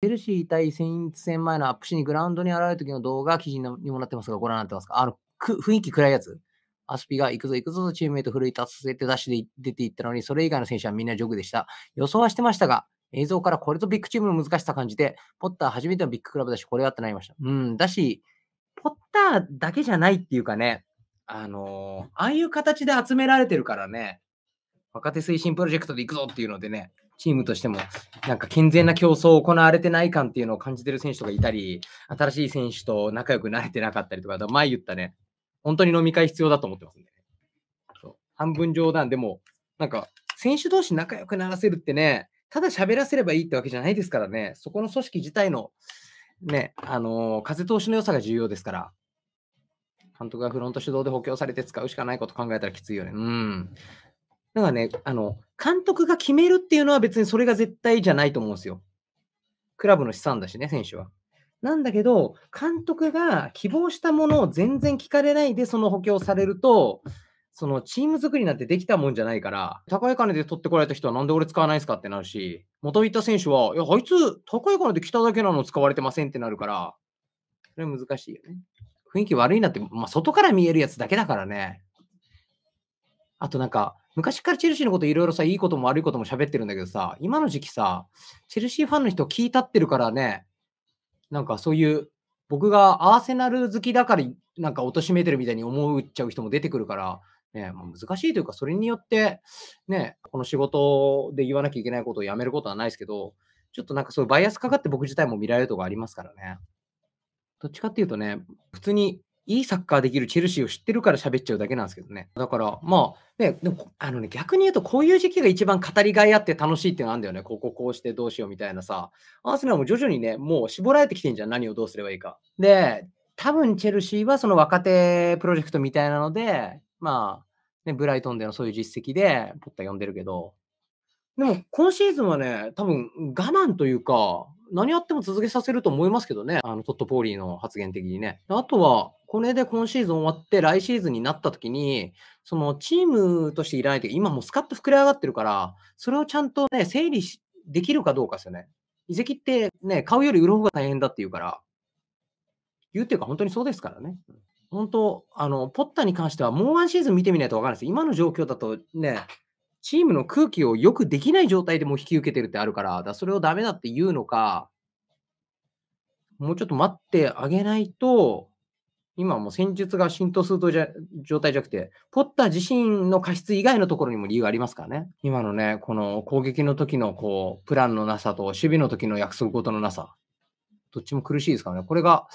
ヘルシー対セインツ戦前のアップシーにグラウンドに現れる時の動画記事にもなってますが、ご覧になってますかあの、雰囲気暗いやつ。アスピが行くぞ行くぞとチームメイト奮い立たせてダッシュで出ていったのに、それ以外の選手はみんなジョグでした。予想はしてましたが、映像からこれとビッグチームの難しさ感じて、ポッター初めてのビッグクラブだし、これはってなりました。うん、だし、ポッターだけじゃないっていうかね、あのー、ああいう形で集められてるからね、若手推進プロジェクトで行くぞっていうのでね、チームとしても、なんか健全な競争を行われてない感っていうのを感じてる選手とかいたり、新しい選手と仲良くなれてなかったりとか、前言ったね、本当に飲み会必要だと思ってますんでね。そう半分冗談でも、なんか、選手同士仲良くならせるってね、ただ喋らせればいいってわけじゃないですからね、そこの組織自体の、ね、あのー、風通しの良さが重要ですから、監督がフロント主導で補強されて使うしかないこと考えたらきついよね。うん。だからね、あの、監督が決めるっていうのは別にそれが絶対じゃないと思うんですよ。クラブの資産だしね、選手は。なんだけど、監督が希望したものを全然聞かれないで、その補強されると、そのチーム作りなんてできたもんじゃないから、高い金で取ってこられた人はなんで俺使わないですかってなるし、元いた選手は、いや、あいつ高い金で来ただけなの使われてませんってなるから、それ難しいよね。雰囲気悪いなって、まあ、外から見えるやつだけだからね。あとなんか、昔からチェルシーのこといろいろさ、いいことも悪いことも喋ってるんだけどさ、今の時期さ、チェルシーファンの人聞いたってるからね、なんかそういう、僕がアーセナル好きだから、なんか貶めてるみたいに思っちゃう人も出てくるから、ね、まあ、難しいというか、それによって、ね、この仕事で言わなきゃいけないことをやめることはないですけど、ちょっとなんかそういうバイアスかかって僕自体も見られるとこありますからね。どっちかっていうとね、普通にいいサッカーできるチェルシーを知ってるから喋っちゃうだけなんですけどね。だから、まあ、ね、でもあのね、逆に言うと、こういう時期が一番語りがいあって楽しいっていうのあるんだよね。こここうしてどうしようみたいなさ。アーセナルも徐々にね、もう絞られてきてんじゃん。何をどうすればいいか。で、多分チェルシーはその若手プロジェクトみたいなので、まあ、ね、ブライトンでのそういう実績で、ポッタ呼んでるけど、でも今シーズンはね、多分我慢というか、何やっても続けさせると思いますけどね、あのトット・ポーリーの発言的にね。あとは、これで今シーズン終わって、来シーズンになった時に、そのチームとしていらないと、今もうスカッと膨れ上がってるから、それをちゃんとね、整理できるかどうかですよね。移籍ってね、買うより売る方が大変だっていうから、言うっていうか本当にそうですからね。本当、あの、ポッタに関してはもうワンシーズン見てみないと分からないです。今の状況だとね、チームの空気をよくできない状態でも引き受けてるってあるから、だそれをダメだって言うのか、もうちょっと待ってあげないと、今も戦術が浸透するとじゃ状態じゃなくて、ポッター自身の過失以外のところにも理由がありますからね。今のね、この攻撃の時のこう、プランのなさと、守備の時の約束事のなさ。どっちも苦しいですからね。これが、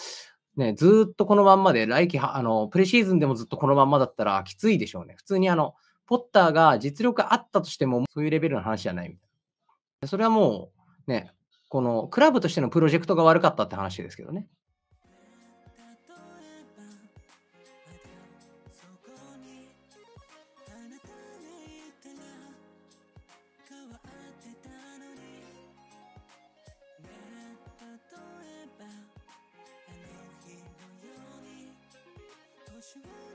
ね、ずっとこのまんまで、来季、あの、プレシーズンでもずっとこのまんまだったらきついでしょうね。普通にあの、ポッターが実力あったとしても、そういうレベルの話じゃないみたいな。それはもう、ね、この、クラブとしてのプロジェクトが悪かったって話ですけどね。是我。